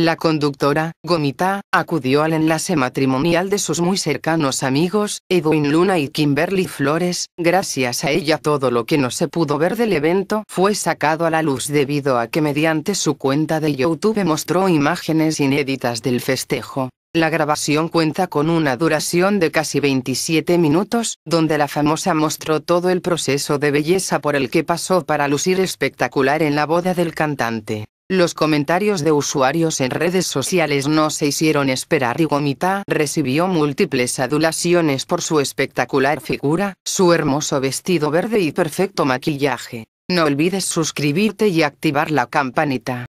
La conductora, Gomita, acudió al enlace matrimonial de sus muy cercanos amigos, Edwin Luna y Kimberly Flores, gracias a ella todo lo que no se pudo ver del evento fue sacado a la luz debido a que mediante su cuenta de YouTube mostró imágenes inéditas del festejo. La grabación cuenta con una duración de casi 27 minutos, donde la famosa mostró todo el proceso de belleza por el que pasó para lucir espectacular en la boda del cantante. Los comentarios de usuarios en redes sociales no se hicieron esperar y Gomita recibió múltiples adulaciones por su espectacular figura, su hermoso vestido verde y perfecto maquillaje. No olvides suscribirte y activar la campanita.